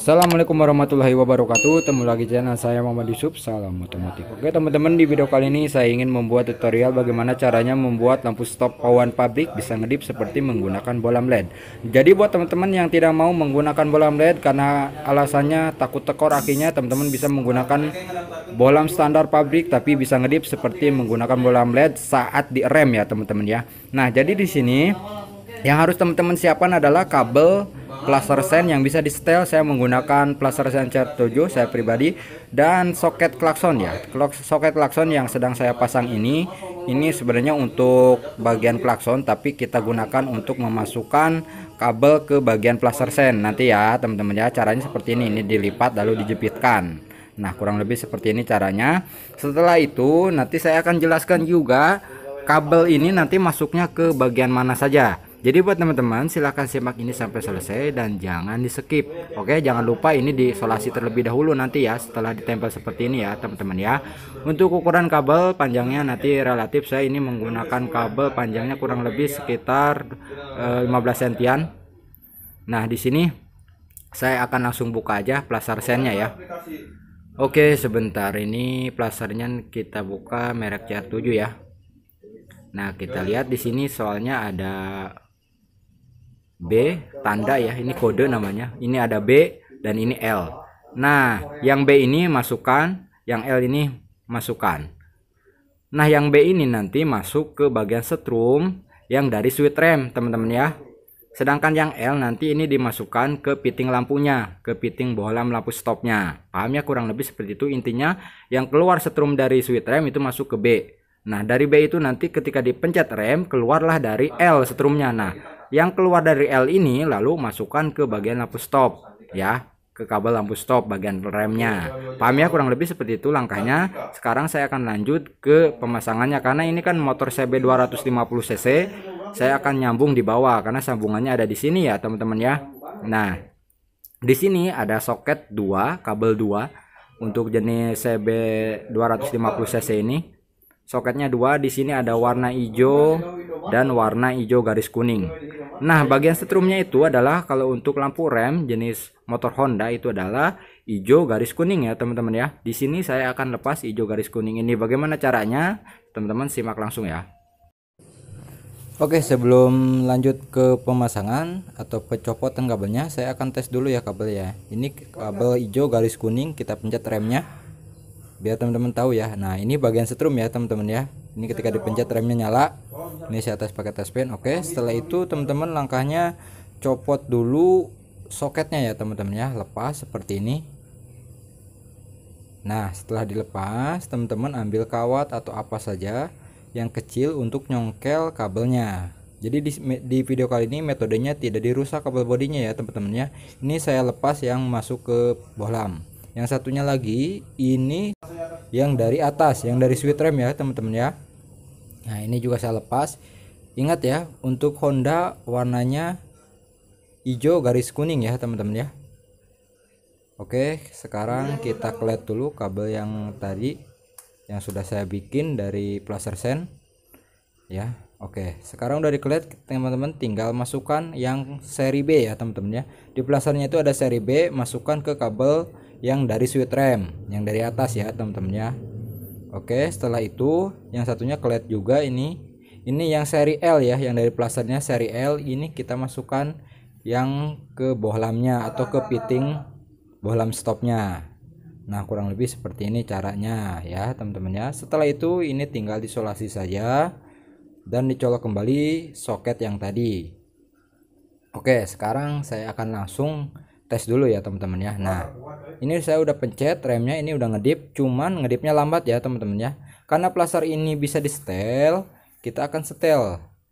Assalamualaikum warahmatullahi wabarakatuh Temu lagi channel saya Muhammad Yusuf Salam otomotif Oke teman-teman di video kali ini saya ingin membuat tutorial bagaimana caranya membuat lampu stop awan pabrik bisa ngedip seperti menggunakan bolam led Jadi buat teman-teman yang tidak mau menggunakan bolam led karena alasannya takut tekor akinya teman-teman bisa menggunakan bolam standar pabrik tapi bisa ngedip seperti menggunakan bolam led saat di rem ya teman-teman ya Nah jadi di sini yang harus teman-teman siapkan adalah kabel plaster sen yang bisa di setel saya menggunakan plaster sen cat 7 saya pribadi dan soket klakson ya soket klakson yang sedang saya pasang ini ini sebenarnya untuk bagian klakson tapi kita gunakan untuk memasukkan kabel ke bagian plaster sen nanti ya teman-teman ya caranya seperti ini ini dilipat lalu dijepitkan nah kurang lebih seperti ini caranya setelah itu nanti saya akan jelaskan juga kabel ini nanti masuknya ke bagian mana saja jadi buat teman-teman silahkan simak ini sampai selesai dan jangan di skip. Oke jangan lupa ini diisolasi terlebih dahulu nanti ya setelah ditempel seperti ini ya teman-teman ya. Untuk ukuran kabel panjangnya nanti relatif saya ini menggunakan kabel panjangnya kurang lebih sekitar eh, 15 sentian. Nah di sini saya akan langsung buka aja plasar sennya ya. Oke sebentar ini plasarnya kita buka merek CR7 ya. Nah kita lihat di sini soalnya ada B tanda ya ini kode namanya ini ada B dan ini L nah yang B ini masukkan yang L ini masukkan nah yang B ini nanti masuk ke bagian setrum yang dari switch rem teman-teman ya sedangkan yang L nanti ini dimasukkan ke fitting lampunya ke fitting bohlam lampu stopnya Pahamnya kurang lebih seperti itu intinya yang keluar setrum dari switch rem itu masuk ke B Nah, dari B itu nanti ketika dipencet rem, keluarlah dari L setrumnya. Nah, yang keluar dari L ini lalu masukkan ke bagian lampu stop, ya, ke kabel lampu stop bagian remnya. Paham ya kurang lebih seperti itu langkahnya. Sekarang saya akan lanjut ke pemasangannya karena ini kan motor CB 250 cc. Saya akan nyambung di bawah karena sambungannya ada di sini ya, teman-teman ya. Nah, di sini ada soket 2, kabel 2 untuk jenis CB 250 cc ini soketnya dua di sini ada warna hijau dan warna hijau garis kuning nah bagian setrumnya itu adalah kalau untuk lampu rem jenis motor Honda itu adalah hijau garis kuning ya teman-teman ya di sini saya akan lepas hijau garis kuning ini bagaimana caranya teman-teman simak langsung ya Oke sebelum lanjut ke pemasangan atau pecopotan kabelnya saya akan tes dulu ya kabel ya. ini kabel hijau garis kuning kita pencet remnya biar teman-teman tahu ya nah ini bagian setrum ya teman-teman ya ini ketika dipencet remnya nyala ini saya atas pakai tes pen oke setelah itu teman-teman langkahnya copot dulu soketnya ya teman-teman ya lepas seperti ini nah setelah dilepas teman-teman ambil kawat atau apa saja yang kecil untuk nyongkel kabelnya jadi di, di video kali ini metodenya tidak dirusak kabel bodinya ya teman-teman ya ini saya lepas yang masuk ke bohlam yang satunya lagi ini yang dari atas yang dari sweet rem ya teman-teman ya nah ini juga saya lepas ingat ya untuk Honda warnanya hijau garis kuning ya teman-teman ya Oke sekarang kita klet dulu kabel yang tadi yang sudah saya bikin dari plaster sen ya Oke, sekarang udah diklik teman-teman tinggal masukkan yang seri B ya teman-teman ya. Di pelasannya itu ada seri B, masukkan ke kabel yang dari switch rem, yang dari atas ya teman-teman ya. Oke, setelah itu yang satunya kelet juga ini. Ini yang seri L ya, yang dari pelasannya seri L ini kita masukkan yang ke bohlamnya atau ke fitting bohlam stopnya. Nah, kurang lebih seperti ini caranya ya teman-teman ya. Setelah itu ini tinggal disolasi saja dan dicolok kembali soket yang tadi. Oke, sekarang saya akan langsung tes dulu ya teman-teman ya. Nah, ini saya udah pencet remnya, ini udah ngedip, cuman ngedipnya lambat ya teman-teman ya. Karena plasar ini bisa di setel, kita akan setel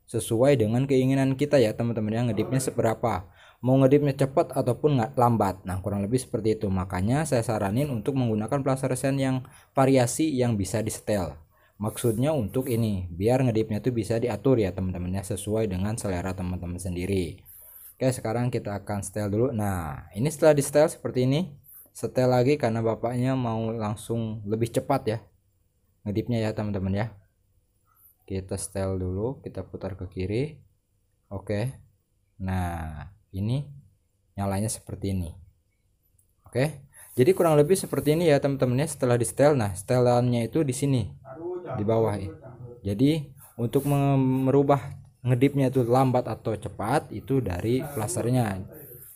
sesuai dengan keinginan kita ya teman-teman ya ngedipnya seberapa. Mau ngedipnya cepat ataupun nggak lambat. Nah, kurang lebih seperti itu. Makanya saya saranin untuk menggunakan plasar sen yang variasi yang bisa di setel maksudnya untuk ini biar ngedipnya tuh bisa diatur ya teman-temannya sesuai dengan selera teman-teman sendiri oke sekarang kita akan setel dulu nah ini setelah di setel seperti ini setel lagi karena bapaknya mau langsung lebih cepat ya ngedipnya ya teman-teman ya kita setel dulu kita putar ke kiri oke nah ini nyalanya seperti ini oke jadi kurang lebih seperti ini ya teman teman ya setelah di setel nah setelannya itu di sini di bawah ya. Jadi untuk merubah ngedipnya itu lambat atau cepat itu dari plasternya.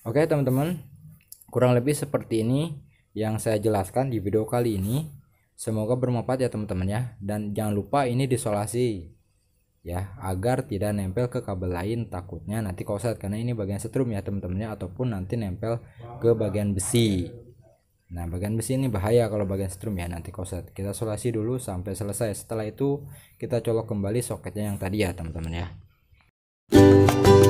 Oke teman-teman, kurang lebih seperti ini yang saya jelaskan di video kali ini. Semoga bermanfaat ya teman-teman ya dan jangan lupa ini disolasi ya agar tidak nempel ke kabel lain takutnya nanti koset karena ini bagian setrum ya teman-temannya ataupun nanti nempel ke bagian besi Nah, bagian besi ini bahaya kalau bagian strum ya nanti koset. Kita solasi dulu sampai selesai. Setelah itu kita colok kembali soketnya yang tadi ya, teman-teman ya.